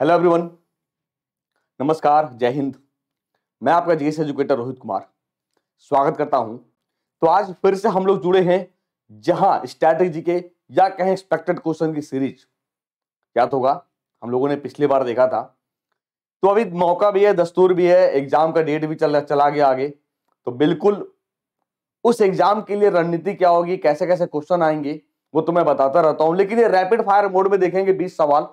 hello everyone नमस्कार जय हिंद मैं आपका जीएस एजुकेटर रोहित कुमार स्वागत करता हूं तो आज फिर से हम लोग जुड़े हैं जहां स्ट्रैटेजी के या कहें एक्सपेक्टेड क्वेश्चन की सीरीज याद होगा हम लोगों ने पिछली बार देखा था तो अभी मौका भी है दस्तूर भी है एग्जाम का डेट भी चला चला गया आगे तो बिल्कुल उस एग्जाम के लिए रणनीति क्या होगी कैसे कैसे क्वेश्चन आएंगे वो तो मैं बताता रहता हूँ लेकिन ये रैपिड फायर मोड में देखेंगे बीस सवाल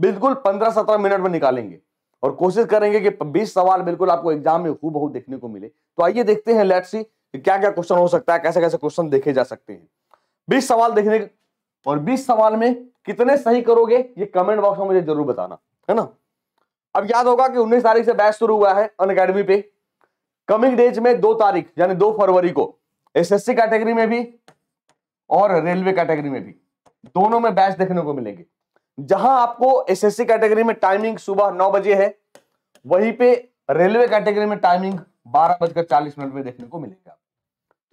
बिल्कुल पंद्रह सत्रह मिनट में निकालेंगे और कोशिश करेंगे कि बीस सवाल बिल्कुल आपको एग्जाम में खूब बहुत देखने को मिले तो आइए देखते हैं लेट सी क्या क्या क्वेश्चन हो सकता है कैसे कैसे क्वेश्चन देखे जा सकते हैं बीस सवाल देखने और बीस सवाल में कितने सही करोगे ये कमेंट बॉक्स में मुझे जरूर बताना है ना अब याद होगा कि उन्नीस तारीख से बैच शुरू हुआ है अन अकेडमी पे कमिंग डेज में दो तारीख यानी दो फरवरी को एसएससी कैटेगरी में भी और रेलवे कैटेगरी में भी दोनों में बैच देखने को मिलेंगे जहां आपको एसएससी कैटेगरी में टाइमिंग सुबह नौ बजे है वहीं पे रेलवे कैटेगरी में टाइमिंग बारह बजकर चालीस मिनट में देखने को मिलेगी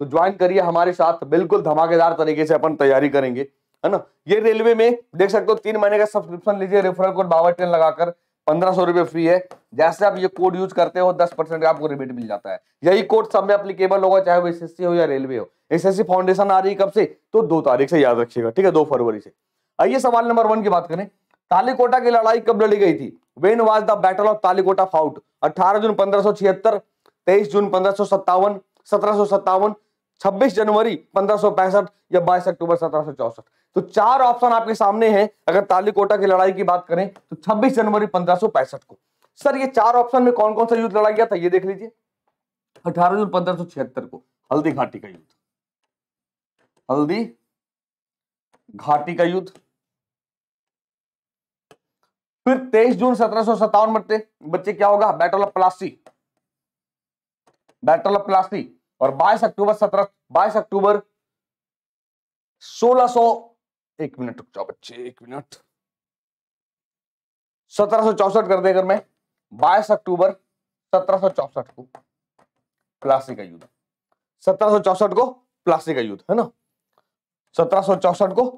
तो ज्वाइन करिए हमारे साथ बिल्कुल धमाकेदार तरीके से अपन तैयारी करेंगे है ना ये रेलवे में देख सकते हो तीन महीने का सब्सक्रिप्शन लीजिए रेफरल कोड बाबा टेन लगाकर पंद्रह सौ रुपए फ्री है जैसे आप ये कोड यूज करते हो दस परसेंट आपको रिबेट मिल जाता है यही कोड सब में अप्लीकेबल होगा चाहे वो एसएससी हो या रेलवे हो एसएससी फाउंडेशन आ रही है कब से तो दो तारीख से याद रखिएगा ठीक है दो फरवरी से आइए सवाल नंबर वन की बात करें तालीकोटा की लड़ाई कब लड़ी गई थी when was the battle of Talikota fought 18 June पंद्रह 23 जून पंद्रह सौ सत्तावन छब्बीस जनवरी पंद्रह या 22 अक्टूबर सत्रह तो चार ऑप्शन आपके सामने हैं अगर तालीकोटा की लड़ाई की बात करें तो 26 जनवरी पंद्रह को सर ये चार ऑप्शन में कौन कौन सा युद्ध लड़ा गया था ये देख लीजिए अठारह जून पंद्रह को हल्दी घाटी का युद्ध हल्दी घाटी का युद्ध फिर 23 जून सत्रह मरते बच्चे क्या होगा battle of Plassey battle of Plassey और 22 अक्टूबर 17 22 अक्टूबर 1600 एक मिनट रुक जाओ बच्चे एक मिनट चौसठ कर दे अगर मैं 22 अक्टूबर चौसठ को प्लास्टिक का युद्ध चौसठ को प्लास्टिक का युद्ध है ना चौसठ को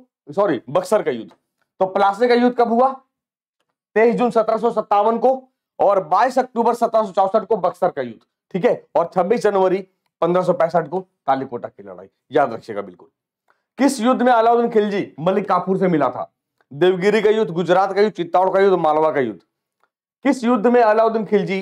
सॉरी बक्सर का युद्ध तो प्लास्टिक का युद्ध कब हुआ तेईस जून सत्रह को और बाईस अक्टूबर सत्रह को बक्सर का युद्ध ठीक है और छब्बीस जनवरी पंद्रह को कालीकोटा की लड़ाई याद रखिएगा बिल्कुल किस युद्ध में अलाउद्दीन खिलजी मलिक काफूर से मिला था देवगिरी का युद्ध गुजरात का युद्ध चित्तौड़ का युद्ध मालवा का युद्ध किस युद्ध में अलाउद्दीन खिलजी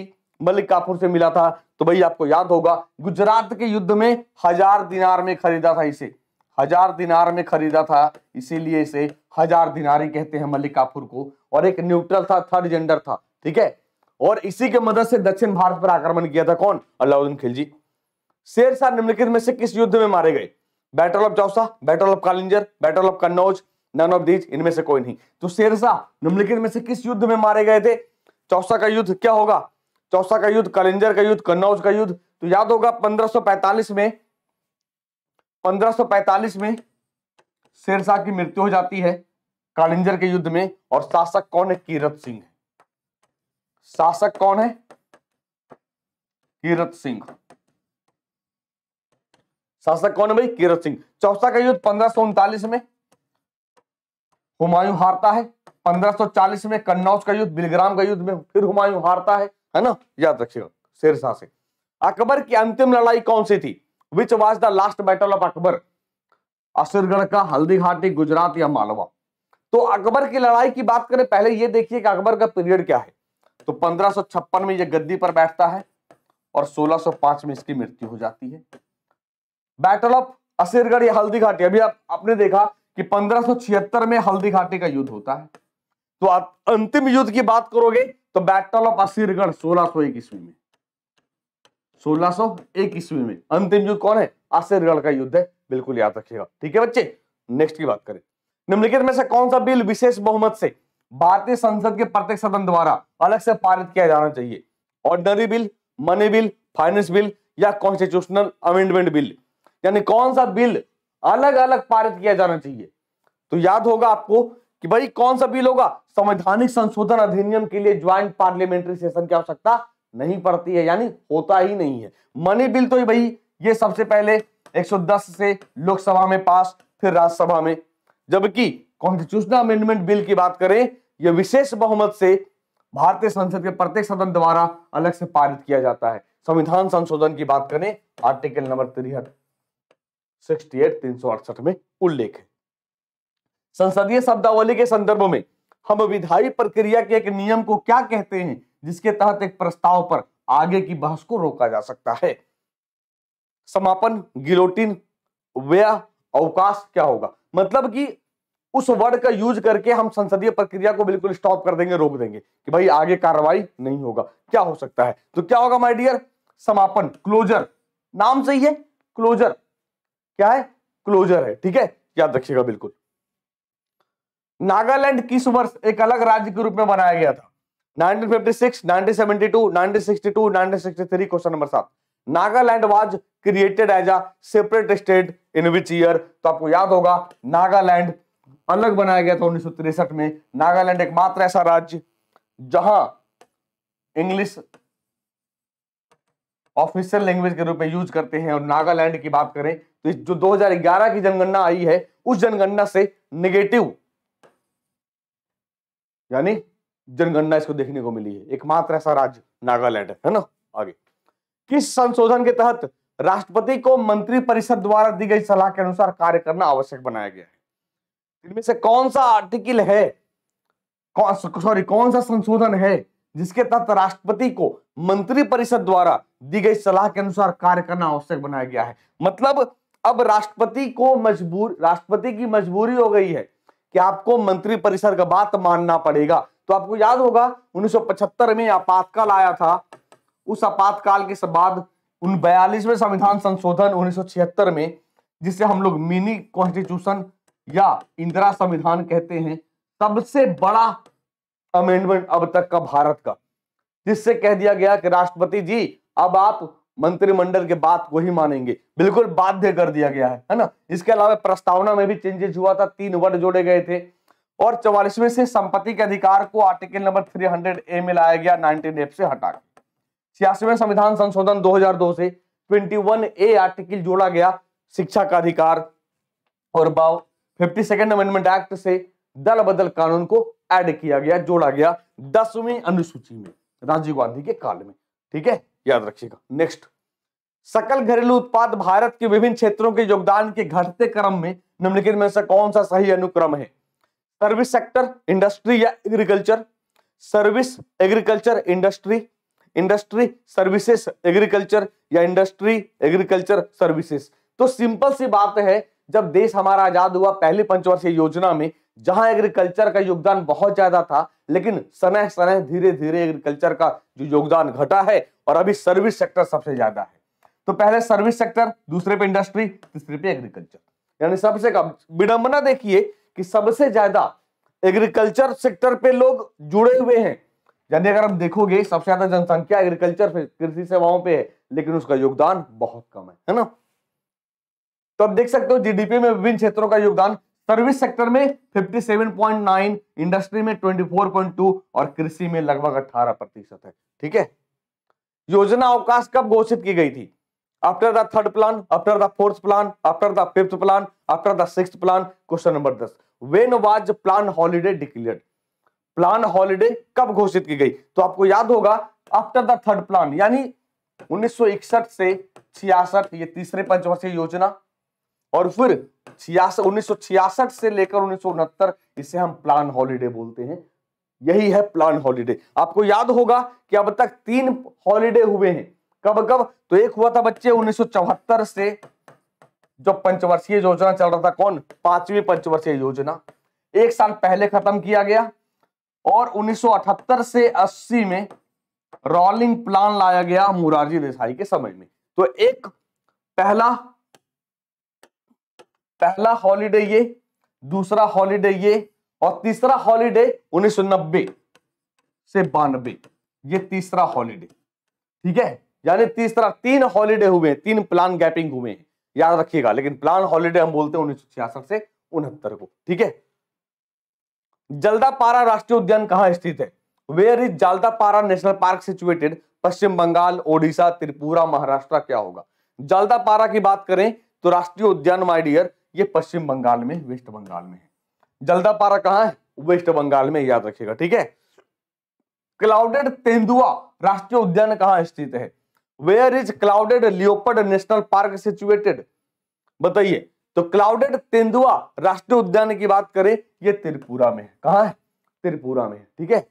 मलिक काफूर से मिला था तो भाई आपको याद होगा गुजरात के युद्ध में हजार दिनार में खरीदा था इसे हजार दिनार में खरीदा था इसीलिए इसे हजार दिनारी कहते हैं मल्लिकापुर को और एक न्यूट्रल था थर्ड जेंडर था ठीक है और इसी के मदद से दक्षिण भारत पर आक्रमण किया था कौन अलाउद्दीन खिलजी शेर शाह निम्नलिखित में से किस युद्ध में मारे गए battle of Chausa battle of Kalinjar battle of Kannauj none of these इनमें से कोई नहीं तो शेरशाह निम्नलिखित में से किस युद्ध में मारे गए थे चौसा का युद्ध क्या होगा चौसा का युद्ध कलिंजर का युद्ध कन्नौज का युद्ध तो याद होगा 1545 में 1545 में शेरशाह की मृत्यु हो जाती है कालिंजर के युद्ध में और शासक कौन है कीरत सिंह शासक कौन है कीरत सिंह शासक कौन है भाई कीरत सिंह चौसा का युद्ध पंद्रह में हुमायूं हारता है 1540 में कन्नौज का युद्ध बिलग्राम का युद्ध में फिर हुमायूं हारता है है ना याद रखिएगा शेरशाह से अकबर की अंतिम लड़ाई कौन सी थी which was the last battle of Akbar Asirgarh का हल्दीघाटी गुजरात या मालवा तो अकबर की लड़ाई की बात करें पहले ये देखिए कि अकबर का पीरियड क्या है तो 1556 में ये गद्दी पर बैठता है और 1605 में इसकी मृत्यु हो जाती है बैटल ऑफ असीरगढ़ या हल्दी घाटी अभी आप, आपने देखा कि 1576 में हल्दी घाटी का युद्ध होता है तो आप अंतिम युद्ध की बात करोगे तो बैटल ऑफ असीरगढ़ सोलह सौ में सोलह सौ एक ईस्वी में अंतिम युद्ध कौन है आश्चर्यगढ़ का युद्ध है बिल्कुल याद रखिएगा ठीक है बच्चे नेक्स्ट की बात करें निम्नलिखित में से कौन सा बिल विशेष बहुमत से भारतीय संसद के प्रत्येक सदन द्वारा अलग से पारित किया जाना चाहिए ordinary bill money bill finance bill या कॉन्स्टिट्यूशनल अमेंडमेंट बिल यानी कौन सा बिल अलग अलग पारित किया जाना चाहिए तो याद होगा आपको कि भाई कौन सा बिल होगा संवैधानिक संशोधन अधिनियम के लिए ज्वाइंट पार्लियामेंट्री सेशन की आवश्यकता नहीं पड़ती है यानी होता ही नहीं है मनी बिल तो भाई ये सबसे पहले 110 से लोकसभा में पास फिर राज्यसभा में जबकि कॉन्स्टिट्यूशनल अमेंडमेंट बिल की बात करें यह विशेष बहुमत से भारतीय संसद के प्रत्येक सदन द्वारा अलग से पारित किया जाता है संविधान संशोधन की बात करें आर्टिकल नंबर तिरहठ सिक्सटी एट तीन सौ अड़सठ में उल्लेख है संसदीय शब्दावली के संदर्भ में हम विधायी प्रक्रिया के एक नियम को क्या कहते हैं जिसके तहत एक प्रस्ताव पर आगे की बहस को रोका जा सकता है समापन गिलोटिन व्यय अवकाश क्या होगा मतलब कि उस वर्ड का यूज करके हम संसदीय प्रक्रिया को बिल्कुल स्टॉप कर देंगे रोक देंगे कि भाई आगे कार्रवाई नहीं होगा क्या हो सकता है तो क्या होगा माइडियर डियर समापन क्लोजर नाम सही है क्लोजर क्या है क्लोजर है ठीक है याद रखिएगा बिल्कुल नागालैंड किस वर्ष एक अलग राज्य के रूप में बनाया गया था Nagaland was created as a separate state in which year तो आपको याद होगा नागालैंड अलग बनाया गया था उन्नीस में नागालैंड एकमात्र ऐसा राज्य जहां इंग्लिश ऑफिशियल लैंग्वेज के रूप में यूज करते हैं और नागालैंड की बात करें तो इस जो 2011 की जनगणना आई है उस जनगणना से निगेटिव यानी जनगणना इसको देखने को मिली है एकमात्र ऐसा राज्य नागालैंड है ना आगे किस संशोधन के तहत राष्ट्रपति को मंत्री परिषद द्वारा दी गई सलाह के अनुसार कार्य करना आवश्यक बनाया गया है इनमें से कौन सा आर्टिकल है सॉरी कौन सा संशोधन है जिसके तहत राष्ट्रपति को मंत्री परिषद द्वारा दी गई सलाह के अनुसार कार्य करना आवश्यक बनाया गया है मतलब अब राष्ट्रपति को मजबूर राष्ट्रपति की मजबूरी हो गई है कि आपको मंत्री परिषद का बात मानना पड़ेगा तो आपको याद होगा 1975 में आपातकाल आया था उस आपातकाल के बाद उन बयालीसवें संविधान संशोधन 1976 में जिसे हम लोग मिनी कॉन्स्टिट्यूशन या इंदिरा संविधान कहते हैं सबसे बड़ा अमेंडमेंट अब तक का भारत का जिससे कह दिया गया कि राष्ट्रपति जी अब आप मंत्रिमंडल के बात को ही मानेंगे बिल्कुल बाध्य कर दिया गया है है ना इसके अलावा प्रस्तावना में भी चेंजेस हुआ था तीन वर्ड जोड़े गए थे और चौवालीसवें से संपत्ति के अधिकार को आर्टिकल नंबर 300 ए में लाया गया 19 एफ से हटा के संविधान संशोधन 2002 से 21 ए आर्टिकल जोड़ा गया शिक्षा का अधिकार और बाव फिफ्टी सेकेंड अमेंडमेंट एक्ट से दल बदल कानून को एड किया गया जोड़ा गया दसवीं अनुसूची में राजीव गांधी के काल में ठीक है याद रखिएगा नेक्स्ट सकल घरेलू उत्पाद भारत के विभिन्न क्षेत्रों के योगदान के घटते क्रम में निम्नलिखित में से कौन सा सही अनुक्रम है सर्विस सेक्टर इंडस्ट्री या agriculture service agriculture industry industry services agriculture या इंडस्ट्री एग्रीकल्चर सर्विसेस तो सिंपल सी बात है जब देश हमारा आजाद हुआ पहली पंचवर्षीय योजना में जहां एग्रीकल्चर का योगदान बहुत ज्यादा था लेकिन समय समय धीरे धीरे एग्रीकल्चर का जो योगदान घटा है और अभी सर्विस सेक्टर सबसे ज्यादा है तो पहले सर्विस सेक्टर दूसरे पे इंडस्ट्री तीसरे पे एग्रीकल्चर यानी सबसे कम विडंबना देखिए कि सबसे ज्यादा एग्रीकल्चर सेक्टर पे लोग जुड़े हुए हैं यानी अगर हम देखोगे सबसे ज्यादा जनसंख्या एग्रीकल्चर कृषि सेवाओं पे है लेकिन उसका योगदान बहुत कम है है ना तो आप देख सकते हो जीडीपी में विभिन्न क्षेत्रों का योगदान सर्विस सेक्टर में 57.9 इंडस्ट्री में 24.2 और कृषि में लगभग 18 प्रतिशत है ठीक है योजना अवकाश कब घोषित की गई थी after the third plan after the fourth plan after the fifth plan after the six plan question number दस when was plan holiday declare plan holiday कब घोषित की गई तो आपको याद होगा आफ्टर द थर्ड प्लान यानी 1961 से छियासठ ये तीसरे पंचवर्षीय योजना और फिर छियासठ उन्नीस से लेकर उन्नीस इसे हम प्लान हॉलीडे बोलते हैं यही है प्लान हॉलीडे आपको याद होगा कि अब तक तीन हॉलीडे हुए हैं कब कब तो एक हुआ था बच्चे उन्नीस से जो पंचवर्षीय योजना चल रहा था कौन पांचवी पंचवर्षीय योजना एक साल पहले खत्म किया गया और 1978 से 80 में रोलिंग प्लान लाया गया मुरारजी देसाई के समय में तो एक पहला पहला हॉलीडे ये दूसरा हॉलीडे ये और तीसरा हॉलीडे 1990 से बानबे ये तीसरा हॉलीडे ठीक है यानी तीसरा तीन हॉलीडे हुए तीन प्लान गैपिंग हुए हैं याद रखिएगा लेकिन प्लान हॉलीडे हम बोलते हैं उन्नीस से उनहत्तर को ठीक है जल्दापारा राष्ट्रीय उद्यान कहां स्थित है where is Jaldapara national park situated Paschim Bangal Odisha Tripura Maharashtra क्या होगा जलदापारा की बात करें तो राष्ट्रीय उद्यान माइडियर ये पश्चिम बंगाल में वेस्ट बंगाल में है जल्दापारा कहां है वेस्ट बंगाल में याद रखिएगा ठीक है क्लाउडेड तेंदुआ राष्ट्रीय उद्यान कहाँ स्थित है where is clouded leopard national park situated बताइए तो क्लाउडेड तेंदुआ राष्ट्रीय उद्यान की बात करें ये त्रिपुरा में है कहा है त्रिपुरा में ठीक है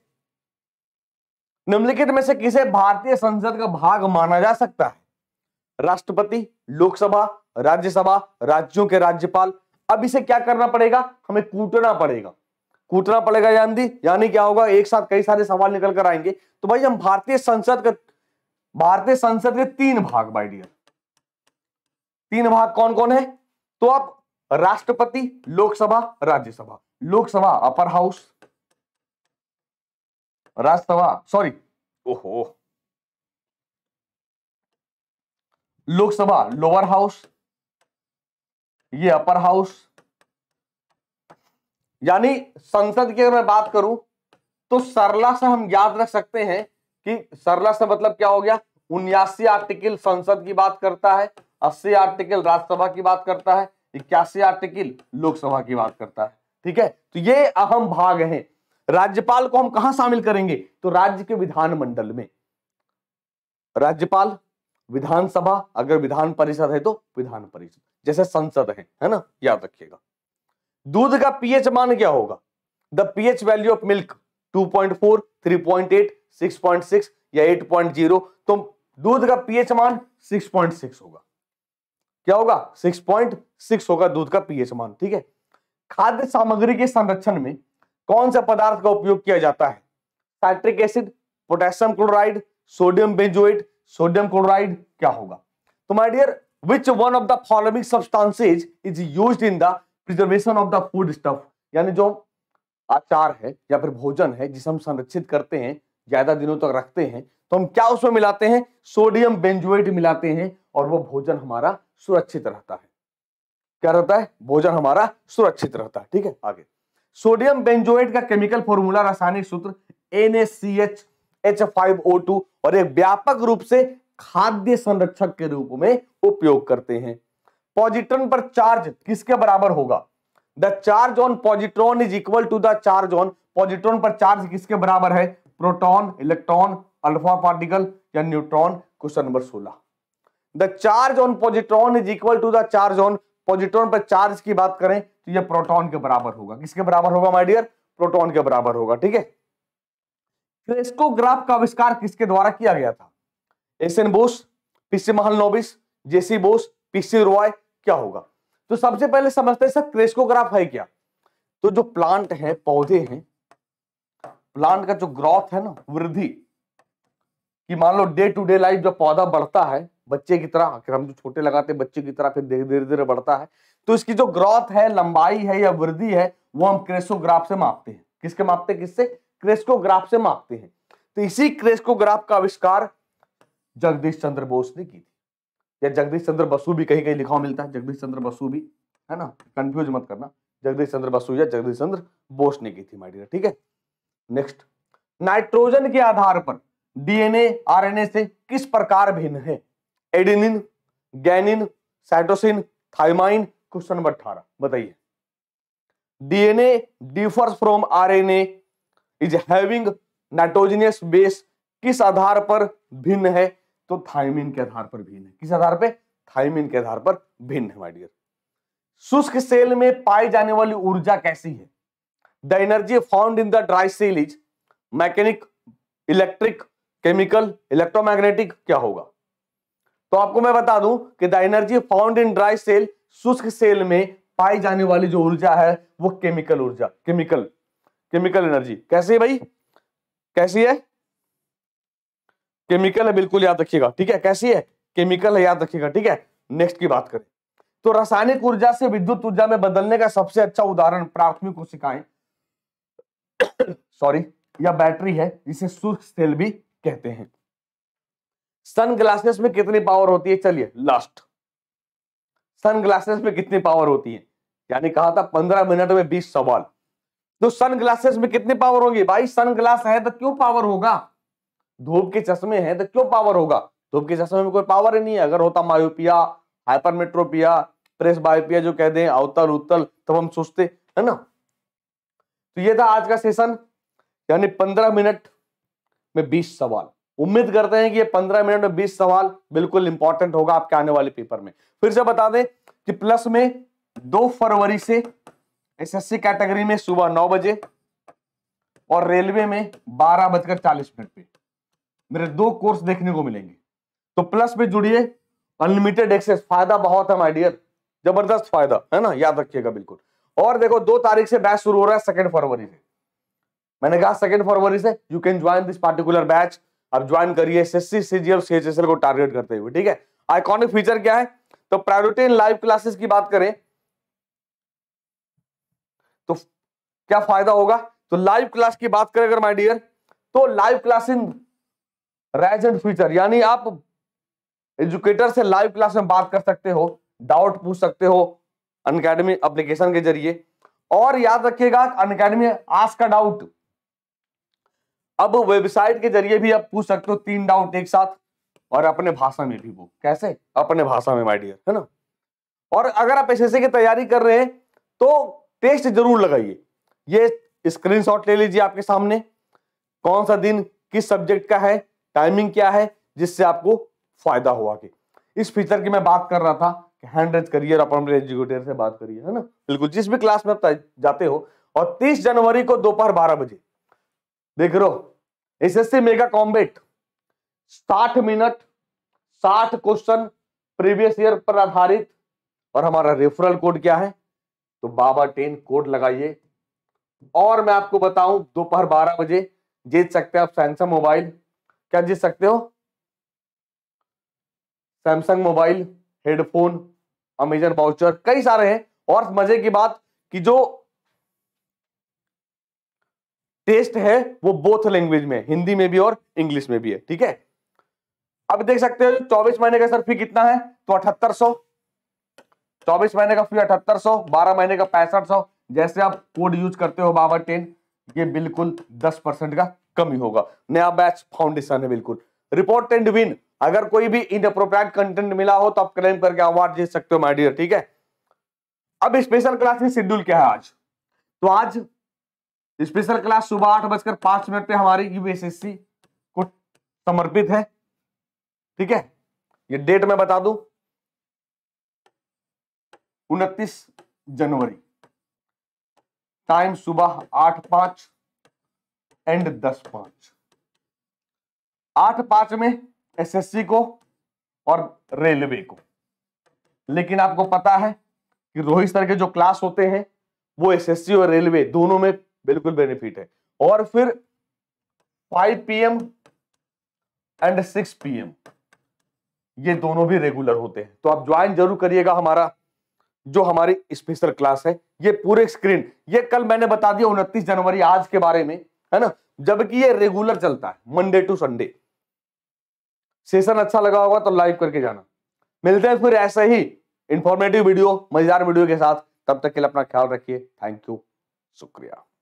निम्नलिखित में से किसे भारतीय संसद का भाग माना जा सकता है राष्ट्रपति लोकसभा राज्यसभा राज्यों के राज्यपाल अब इसे क्या करना पड़ेगा हमें कूटना पड़ेगा कूटना पड़ेगा यानी यानी क्या होगा एक साथ कई सारे सवाल निकल कर आएंगे तो भाई हम भारतीय संसद का भारतीय संसद के तीन भाग बाई डियर तीन भाग कौन कौन है तो आप राष्ट्रपति Lok Sabha Rajya Sabha Lok Sabha upper house Rajya Sabha sorry ओहो लोकसभा लोअर हाउस ये अपर हाउस यानी संसद की अगर मैं बात करूं तो सरला से हम याद रख सकते हैं कि सरला से मतलब क्या हो गया उन्यासी आर्टिकल संसद की बात करता है अस्सी आर्टिकल राज्यसभा की बात करता है इक्यासी आर्टिकल लोकसभा की बात करता है ठीक है तो ये अहम भाग है राज्यपाल को हम कहा शामिल करेंगे तो राज्य के विधानमंडल में राज्यपाल विधानसभा अगर विधान परिषद है तो विधान परिषद जैसे संसद है है ना याद रखिएगा दूध का पीएच मान क्या होगा the pH value of milk 2.4, 3.8, 6.6 या 8.0 तो दूध का पीएच मान 6.6 होगा क्या होगा 6.6 होगा दूध का पीएच मान ठीक है खाद्य सामग्री के संरक्षण में कौन सा पदार्थ का उपयोग किया जाता है citric acid potassium chloride sodium benzoate sodium chloride क्या होगा तो my dear which one of the following substances is used in the preservation of the food stuff यानी जो आचार है या फिर भोजन है जिसे हम संरक्षित करते हैं ज्यादा दिनों तक रखते हैं तो हम क्या उसमें मिलाते हैं सोडियम बेंजुएट मिलाते हैं और वो भोजन हमारा सुरक्षित रहता है क्या रहता है भोजन हमारा सुरक्षित रहता है ठीक है आगे सोडियम बेंजोएट का केमिकल फॉर्मूला रासायनिक सूत्र ओ टू और एक व्यापक रूप से खाद्य संरक्षक के रूप में उपयोग करते हैं पॉजिट्रॉन पर चार्ज किसके बराबर होगा the charge on positron is equal to the charge on positron पर चार्ज किसके बराबर है प्रोटॉन इलेक्ट्रॉन अल्फा पार्टिकल या न्यूट्रॉन क्वेश्चन नंबर सोलह the charge on positron is equal to the charge on positron पर चार्ज की बात करें तो यह प्रोटॉन के बराबर होगा किसके बराबर होगा माइडियर प्रोटोन के बराबर होगा ठीक है क्रेस्को का आविष्कार किसके द्वारा किया गया था S N Bose PC Mahalanobis JC Bose PC Roy क्या होगा तो सबसे पहले समझते हैं सर क्रेस्कोग्राफ है क्या तो जो प्लांट है पौधे हैं प्लांट का जो ग्रोथ है ना वृद्धि कि मान लो डे टू डे लाइफ जब पौधा बढ़ता है बच्चे की तरह आखिर हम जो छोटे लगाते बच्चे की तरह फिर धीरे धीरे धीरे बढ़ता है तो इसकी जो ग्रोथ है लंबाई है या वृद्धि है वो हम क्रेसोग्राफ से मापते हैं किसके मापते किससे क्रेस्कोग्राफ से मापते हैं तो इसी क्रेस्कोग्राफ का आविष्कार जगदीश चंद्र बोस ने की थी या जगदीश चंद्र बसु भी कहीं कहीं लिखा मिलता है जगदीश चंद्र बसु भी है ना कंफ्यूज मत करना जगदीश चंद्र बसु या जगदीश चंद्र बोस ने की थी माइडियर ठीक है नेक्स्ट नाइट्रोजन के आधार पर डीएनए आरएनए से किस प्रकार भिन्न है adenine guanine cytosine thymine question number अठारह बताइए DNA differs from RNA is having nitrogenous base किस आधार पर भिन्न है तो थाइमिन के आधार पर भिन्न है किस आधार पे थाइमिन के आधार पर भिन्न है माइडियर शुष्क सेल में पाई जाने वाली ऊर्जा कैसी है the energy found in the dry seal is mechanic electric chemical electromagnetic क्या होगा तो आपको मैं बता दूं कि the energy found in dry cell शुष्क सेल में पाई जाने वाली जो ऊर्जा है वो केमिकल ऊर्जा केमिकल केमिकल एनर्जी कैसी है भाई कैसी है केमिकल है बिल्कुल याद रखिएगा ठीक है कैसी है केमिकल है याद रखिएगा ठीक है नेक्स्ट की बात करें तो रासायनिक ऊर्जा से विद्युत ऊर्जा में बदलने का सबसे अच्छा उदाहरण प्राथमिक कोशिकाएं सॉरी या बैटरी है जिसे सूर्य सेल भी कहते हैं सन ग्लासेस में कितनी पावर होती है चलिए लास्ट सन ग्लासेस में कितनी पावर होती है यानी कहा था पंद्रह मिनट में बीस सवाल तो सन ग्लासेस में कितनी पावर होगी भाई सन ग्लास है तो क्यों पावर होगा धूप के चश्मे हैं तो क्यों पावर होगा धूप के चश्मे में कोई पावर ही नहीं है अगर होता मायोपिया हाइपरमेट्रोपिया प्रेस बायोपिया जो कह दें अवतल उत्तल तब तो हम सोचते है ना तो ये था आज का सेशन यानी पंद्रह मिनट में बीस सवाल उम्मीद करते हैं कि ये पंद्रह मिनट में बीस सवाल बिल्कुल इंपॉर्टेंट होगा आपके आने वाले पेपर में फिर से बता दें कि प्लस में दो फरवरी से एसएससी कैटेगरी में सुबह नौ बजे और रेलवे में बारह बजकर चालीस मिनट पे मेरे दो कोर्स देखने को मिलेंगे तो प्लस में जुड़िए अनलिमिटेड एक्सेस फायदा बहुत है माइडियर जबरदस्त फायदा है ना याद रखिएगा बिल्कुल और देखो दो तारीख से बैच शुरू हो रहा है सेकेंड फरवरी से मैंने कहा सेकेंड फरवरी से you can join this particular batch अब ज्वाइन करिए सीजीएल को टारगेट करते हुए ठीक है आइकॉनिक फीचर क्या है तो प्रायोरिटी इन लाइव क्लासेस की बात करें तो क्या फायदा होगा तो लाइव क्लास की बात करें अगर माय डियर तो live class in rise and future यानी आप एजुकेटर से लाइव क्लास में बात कर सकते हो डाउट पूछ सकते हो अनकेडमी अप्लीकेशन के जरिए और याद रखिएगा अनकेडमी आस का डाउट अब वेबसाइट के जरिए भी आप पूछ सकते हो तीन डाउट एक साथ और अपने भाषा में भी वो कैसे अपने भाषा में माय डियर है ना और अगर आप एस की तैयारी कर रहे हैं तो टेस्ट जरूर लगाइए ये स्क्रीनशॉट ले लीजिए आपके सामने कौन सा दिन किस सब्जेक्ट का है टाइमिंग क्या है जिससे आपको फायदा हुआ आगे इस फीचर की मैं बात कर रहा था हैंड रेज करिए और अपने एग्जीक्यूटिव से बात करिए है ना बिल्कुल जिस भी क्लास में आप जाते हो और 30 जनवरी को दोपहर बारह बजे देख रो SSC mega combat 60 minute 60 question previous year पर आधारित और हमारा रेफरल कोड क्या है तो बाबा टेन कोड लगाइए और मैं आपको बताऊं दोपहर बारह बजे जीत सकते हैं आप सैमसंग मोबाइल क्या जीत सकते हो Samsung mobile headphone Amazon voucher कई सारे हैं और मजे की बात कि जो टेस्ट है वो बोथ लैंग्वेज में हिंदी में भी और इंग्लिश में भी है ठीक है अब देख सकते हो चौबीस महीने का सर फी कितना है तो अठहत्तर सौ चौबीस महीने का फी अठहत्तर सौ बारह महीने का पैंसठ सौ जैसे आप कोड यूज करते हो बाबा टेन ये बिल्कुल दस परसेंट का कमी होगा नया बैच फाउंडेशन है बिल्कुल रिपोर्ट एंड विन अगर कोई भी इन कंटेंट मिला हो तो आप क्लेम करके अवार्ड जीत सकते हो माय डियर ठीक है अब स्पेशल क्लास में शेड्यूल क्या है आज तो आज स्पेशल क्लास सुबह आठ बजकर पांच मिनट पे हमारी यूपीएसएससी e को समर्पित है ठीक है ये डेट मैं बता दू उनतीस जनवरी टाइम सुबह आठ पांच एंड दस पांच आठ पांच में एसएससी को और रेलवे को लेकिन आपको पता है कि रोहित सर के जो क्लास होते हैं वो एसएससी और रेलवे दोनों में बिल्कुल बेनिफिट है और फिर 5 पीएम एंड 6 पीएम ये दोनों भी रेगुलर होते हैं तो आप ज्वाइन जरूर करिएगा हमारा जो हमारी स्पेशल क्लास है ये पूरे स्क्रीन ये कल मैंने बता दिया उनतीस जनवरी आज के बारे में है ना जबकि ये रेगुलर चलता है मंडे टू संडे सेशन अच्छा लगा होगा तो लाइक करके जाना मिलते हैं फिर ऐसे ही इंफॉर्मेटिव वीडियो मजेदार वीडियो के साथ तब तक के लिए अपना ख्याल रखिए थैंक यू शुक्रिया